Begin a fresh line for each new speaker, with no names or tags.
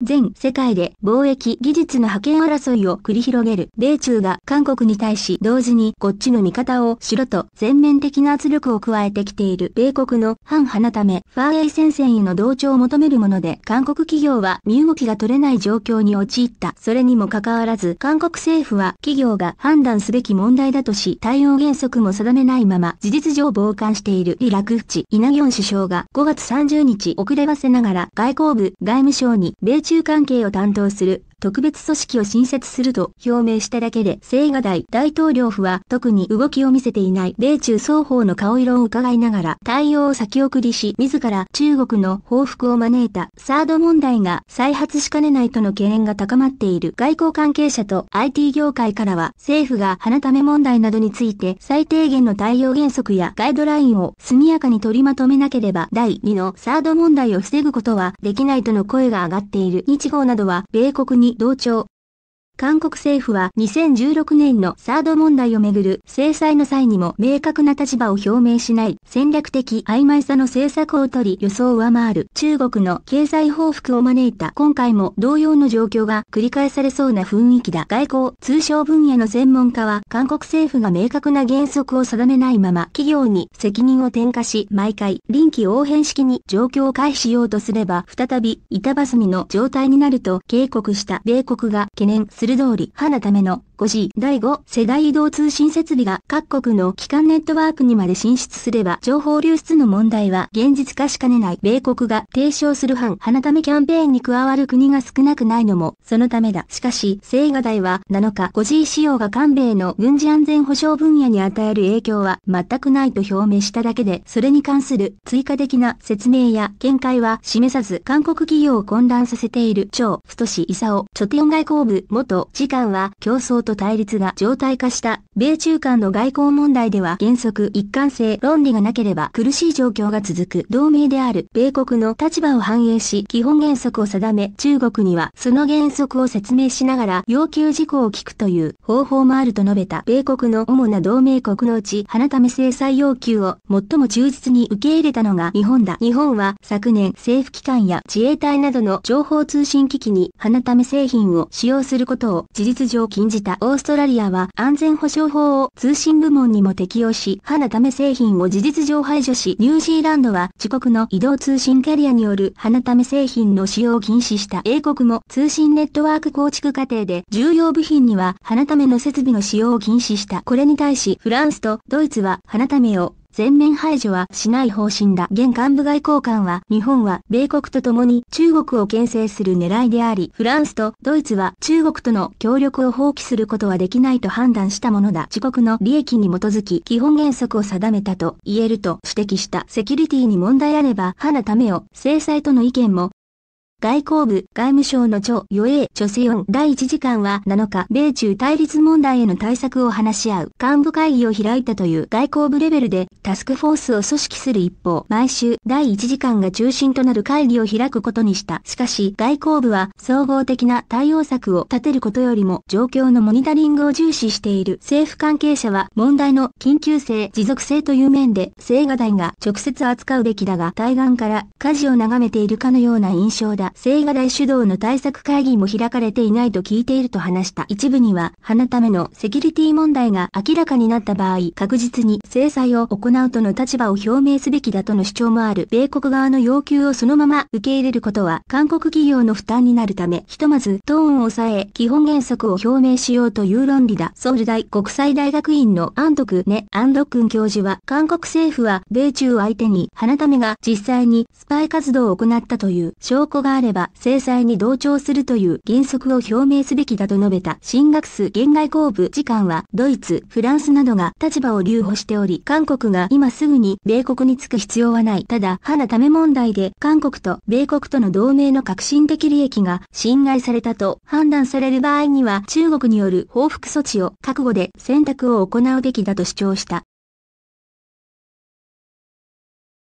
全世界で貿易技術の覇権争いを繰り広げる米中が韓国に対し同時にこっちの味方をしろと全面的な圧力を加えてきている米国の反花ためファーウェイ戦線への同調を求めるもので韓国企業は身動きが取れない状況に陥った。それにもかかわらず韓国政府は企業が判断すべき問題だとし対応原則も定めないまま事実上傍観しているリラフチ・イナギョン首相が5月30日遅ればせながら外交部外務省に米中中関係を担当する特別組織を新設すると表明しただけで、青瓦台大統領府は特に動きを見せていない米中双方の顔色を伺いながら対応を先送りし、自ら中国の報復を招いたサード問題が再発しかねないとの懸念が高まっている外交関係者と IT 業界からは政府が花ため問題などについて最低限の対応原則やガイドラインを速やかに取りまとめなければ第2のサード問題を防ぐことはできないとの声が上がっている日豪などは米国にに同調。韓国政府は2016年のサード問題をめぐる制裁の際にも明確な立場を表明しない戦略的曖昧さの政策を取り予想を上回る中国の経済報復を招いた今回も同様の状況が繰り返されそうな雰囲気だ。外交通商分野の専門家は韓国政府が明確な原則を定めないまま企業に責任を転嫁し毎回臨機応変式に状況を回避しようとすれば再び板挟みの状態になると警告した米国が懸念する通り、歯なための 5G 第5世代移動通信設備が各国の基幹ネットワークにまで進出すれば情報流出の問題は現実化しかねない米国が提唱する反花ためキャンペーンに加わる国が少なくないのもそのためだ。しかし、青瓦台は7日 5G 使用が韓米の軍事安全保障分野に与える影響は全くないと表明しただけで、それに関する追加的な説明や見解は示さず韓国企業を混乱させている超太志勲、チョテン外交部元次官は競争と対立が常態化した米中間の外交問題では原則一貫性論理がなければ苦しい状況が続く同盟である米国の立場を反映し基本原則を定め中国にはその原則を説明しながら要求事項を聞くという方法もあると述べた米国の主な同盟国のうち花ため制裁要求を最も忠実に受け入れたのが日本だ。日本は昨年政府機関や自衛隊などの情報通信機器に花ため製品を使用することを事実上禁じたオーストラリアは安全保障法を通信部門にも適用し、歯のため製品を事実上排除し、ニュージーランドは自国の移動通信キャリアによる歯のため製品の使用を禁止した英国も通信ネットワーク構築過程で重要部品には歯のための設備の使用を禁止した。これに対しフランスとドイツは歯のためを全面排除はしない方針だ。現幹部外交官は日本は米国と共に中国を牽制する狙いであり、フランスとドイツは中国との協力を放棄することはできないと判断したものだ。自国の利益に基づき基本原則を定めたと言えると指摘した。セキュリティに問題あれば、歯なためを制裁との意見も外交部外務省の著与英女性4第1次官は7日米中対立問題への対策を話し合う幹部会議を開いたという外交部レベルでタスクフォースを組織する一方毎週第1次官が中心となる会議を開くことにしたしかし外交部は総合的な対応策を立てることよりも状況のモニタリングを重視している政府関係者は問題の緊急性持続性という面で青瓦台が直接扱うべきだが対岸から舵を眺めているかのような印象だ青瓦台主導の対策会議も開かれていないと聞いていると話した。一部には、花ためのセキュリティ問題が明らかになった場合、確実に制裁を行うとの立場を表明すべきだとの主張もある。米国側の要求をそのまま受け入れることは、韓国企業の負担になるため、ひとまず、トーンを抑え、基本原則を表明しようという論理だ。ソウル大国際大学院の安徳ね、安クン教授は、韓国政府は、米中を相手に、花ためが実際にスパイ活動を行ったという証拠があれば制裁に同調するという原則を表明すべきだと述べた新学数言外交部次官はドイツ、フランスなどが立場を留保しており韓国が今すぐに米国に着く必要はない。ただ、歯なため問題で韓国と米国との同盟の革新的利益が侵害されたと判断される場合には中国による報復措置を覚悟で選択を行うべきだと主張した。